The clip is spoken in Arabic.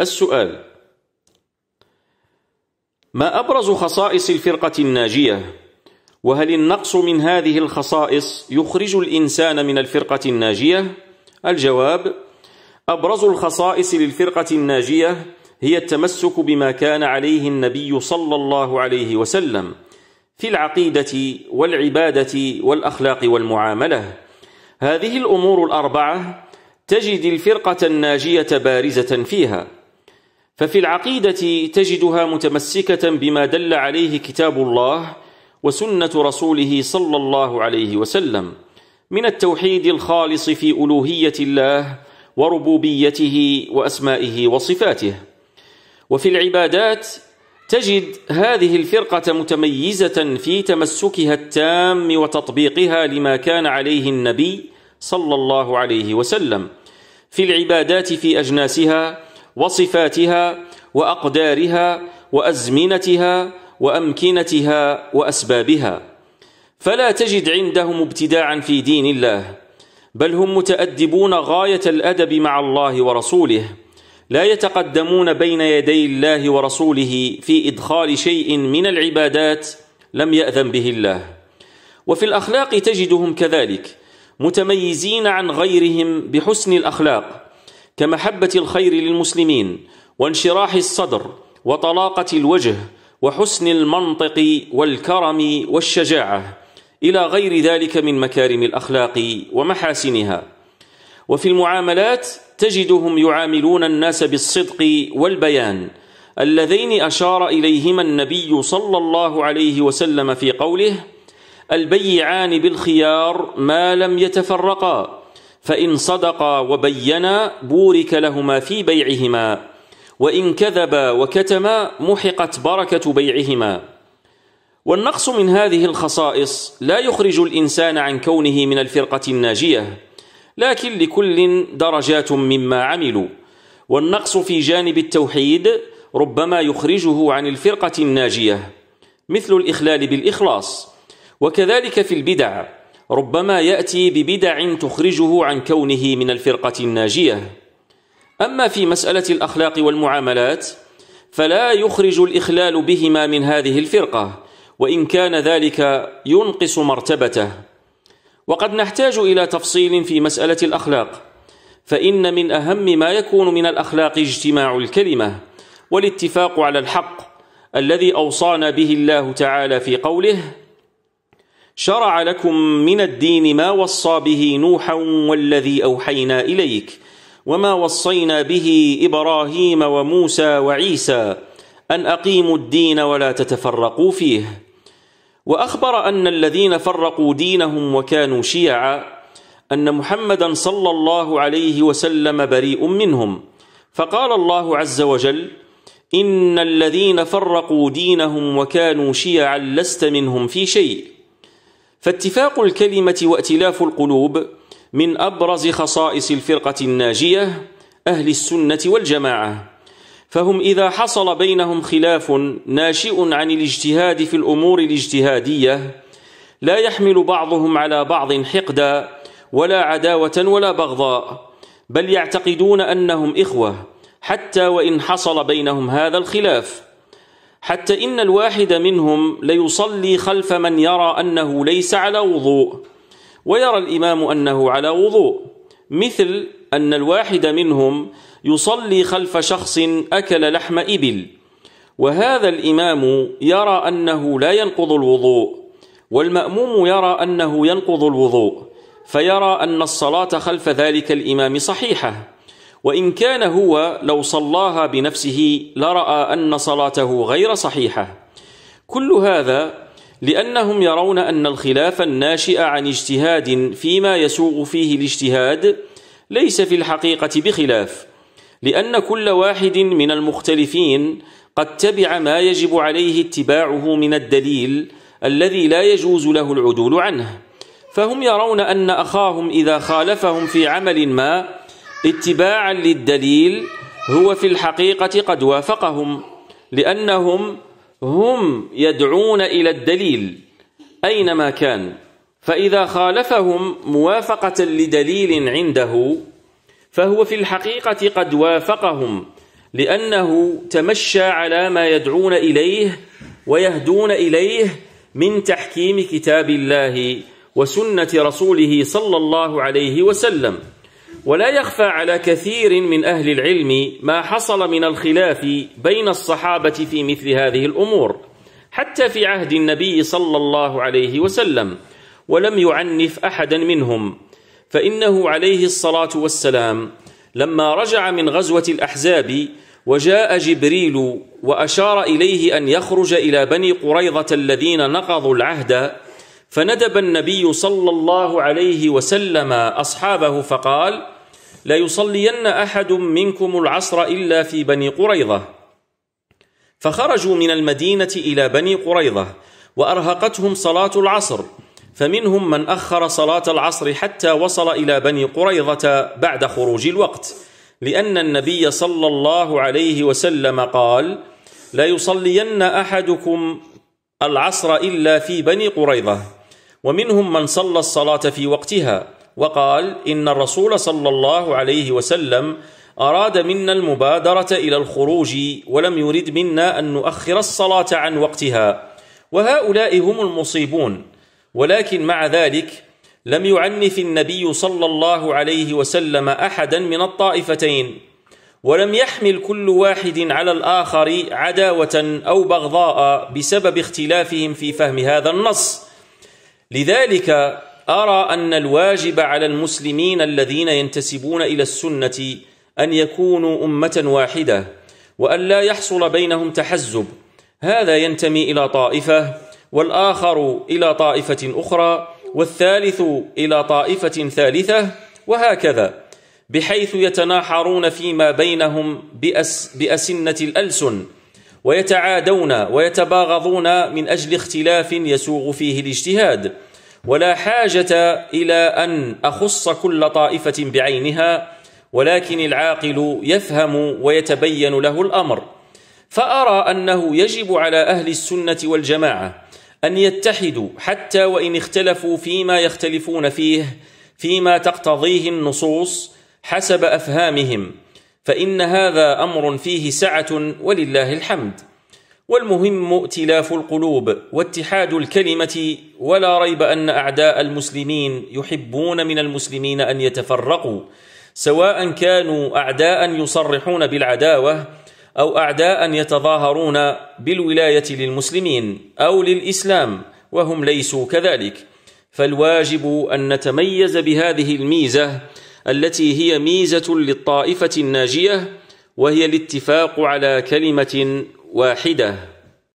السؤال ما أبرز خصائص الفرقة الناجية؟ وهل النقص من هذه الخصائص يخرج الإنسان من الفرقة الناجية؟ الجواب أبرز الخصائص للفرقة الناجية هي التمسك بما كان عليه النبي صلى الله عليه وسلم في العقيدة والعبادة والأخلاق والمعاملة هذه الأمور الأربعة تجد الفرقة الناجية بارزة فيها ففي العقيدة تجدها متمسكة بما دل عليه كتاب الله وسنة رسوله صلى الله عليه وسلم من التوحيد الخالص في ألوهية الله وربوبيته وأسمائه وصفاته وفي العبادات تجد هذه الفرقة متميزة في تمسكها التام وتطبيقها لما كان عليه النبي صلى الله عليه وسلم في العبادات في أجناسها وصفاتها واقدارها وازمنتها وامكنتها واسبابها فلا تجد عندهم ابتداعا في دين الله بل هم متادبون غايه الادب مع الله ورسوله لا يتقدمون بين يدي الله ورسوله في ادخال شيء من العبادات لم ياذن به الله وفي الاخلاق تجدهم كذلك متميزين عن غيرهم بحسن الاخلاق كمحبة الخير للمسلمين وانشراح الصدر وطلاقة الوجه وحسن المنطق والكرم والشجاعة إلى غير ذلك من مكارم الأخلاق ومحاسنها وفي المعاملات تجدهم يعاملون الناس بالصدق والبيان اللذين أشار إليهما النبي صلى الله عليه وسلم في قوله البيعان بالخيار ما لم يتفرقا فإن صدقا وبينا بورك لهما في بيعهما وإن كذبا وكتما محقت بركة بيعهما والنقص من هذه الخصائص لا يخرج الإنسان عن كونه من الفرقة الناجية لكن لكل درجات مما عملوا والنقص في جانب التوحيد ربما يخرجه عن الفرقة الناجية مثل الإخلال بالإخلاص وكذلك في البدع ربما يأتي ببدع تخرجه عن كونه من الفرقة الناجية أما في مسألة الأخلاق والمعاملات فلا يخرج الإخلال بهما من هذه الفرقة وإن كان ذلك ينقص مرتبته وقد نحتاج إلى تفصيل في مسألة الأخلاق فإن من أهم ما يكون من الأخلاق اجتماع الكلمة والاتفاق على الحق الذي أوصانا به الله تعالى في قوله شرع لكم من الدين ما وصى به نوحا والذي أوحينا إليك وما وصينا به إبراهيم وموسى وعيسى أن أقيموا الدين ولا تتفرقوا فيه وأخبر أن الذين فرقوا دينهم وكانوا شيعا أن محمدا صلى الله عليه وسلم بريء منهم فقال الله عز وجل إن الذين فرقوا دينهم وكانوا شيعا لست منهم في شيء فاتفاق الكلمة وائتلاف القلوب من أبرز خصائص الفرقة الناجية أهل السنة والجماعة فهم إذا حصل بينهم خلاف ناشئ عن الاجتهاد في الأمور الاجتهادية لا يحمل بعضهم على بعض حقدا ولا عداوة ولا بغضاء بل يعتقدون أنهم إخوة حتى وإن حصل بينهم هذا الخلاف حتى إن الواحد منهم ليصلي خلف من يرى أنه ليس على وضوء ويرى الإمام أنه على وضوء مثل أن الواحد منهم يصلي خلف شخص أكل لحم إبل وهذا الإمام يرى أنه لا ينقض الوضوء والمأموم يرى أنه ينقض الوضوء فيرى أن الصلاة خلف ذلك الإمام صحيحة وإن كان هو لو صلاها بنفسه لرأى أن صلاته غير صحيحة كل هذا لأنهم يرون أن الخلاف الناشئ عن اجتهاد فيما يسوغ فيه الاجتهاد ليس في الحقيقة بخلاف لأن كل واحد من المختلفين قد تبع ما يجب عليه اتباعه من الدليل الذي لا يجوز له العدول عنه فهم يرون أن أخاهم إذا خالفهم في عمل ما اتباعا للدليل هو في الحقيقة قد وافقهم لأنهم هم يدعون إلى الدليل أينما كان فإذا خالفهم موافقة لدليل عنده فهو في الحقيقة قد وافقهم لأنه تمشى على ما يدعون إليه ويهدون إليه من تحكيم كتاب الله وسنة رسوله صلى الله عليه وسلم ولا يخفى على كثير من أهل العلم ما حصل من الخلاف بين الصحابة في مثل هذه الأمور حتى في عهد النبي صلى الله عليه وسلم ولم يعنف أحدا منهم فإنه عليه الصلاة والسلام لما رجع من غزوة الأحزاب وجاء جبريل وأشار إليه أن يخرج إلى بني قريظة الذين نقضوا العهد فندب النبي صلى الله عليه وسلم أصحابه فقال ليصلين أحد منكم العصر إلا في بني قريظة فخرجوا من المدينة إلى بني قريظة وأرهقتهم صلاة العصر فمنهم من أخر صلاة العصر حتى وصل إلى بني قريظة بعد خروج الوقت لأن النبي صلى الله عليه وسلم قال لا يصلين أحدكم العصر إلا في بني قريظة ومنهم من صلى الصلاة في وقتها وقال إن الرسول صلى الله عليه وسلم أراد منا المبادرة إلى الخروج ولم يرد منا أن نؤخر الصلاة عن وقتها وهؤلاء هم المصيبون ولكن مع ذلك لم يعنف النبي صلى الله عليه وسلم أحدا من الطائفتين ولم يحمل كل واحد على الآخر عداوة أو بغضاء بسبب اختلافهم في فهم هذا النص لذلك أرى أن الواجب على المسلمين الذين ينتسبون إلى السنة أن يكونوا أمة واحدة وأن لا يحصل بينهم تحزب هذا ينتمي إلى طائفة والآخر إلى طائفة أخرى والثالث إلى طائفة ثالثة وهكذا بحيث يتناحرون فيما بينهم بأس بأسنة الألسن ويتعادون ويتباغضون من أجل اختلاف يسوغ فيه الاجتهاد ولا حاجة إلى أن أخص كل طائفة بعينها ولكن العاقل يفهم ويتبين له الأمر فأرى أنه يجب على أهل السنة والجماعة أن يتحدوا حتى وإن اختلفوا فيما يختلفون فيه فيما تقتضيه النصوص حسب أفهامهم فإن هذا أمر فيه سعة ولله الحمد والمهم ائتلاف القلوب واتحاد الكلمه ولا ريب ان اعداء المسلمين يحبون من المسلمين ان يتفرقوا سواء كانوا اعداء يصرحون بالعداوه او اعداء يتظاهرون بالولايه للمسلمين او للاسلام وهم ليسوا كذلك فالواجب ان نتميز بهذه الميزه التي هي ميزه للطائفه الناجيه وهي الاتفاق على كلمه واحدة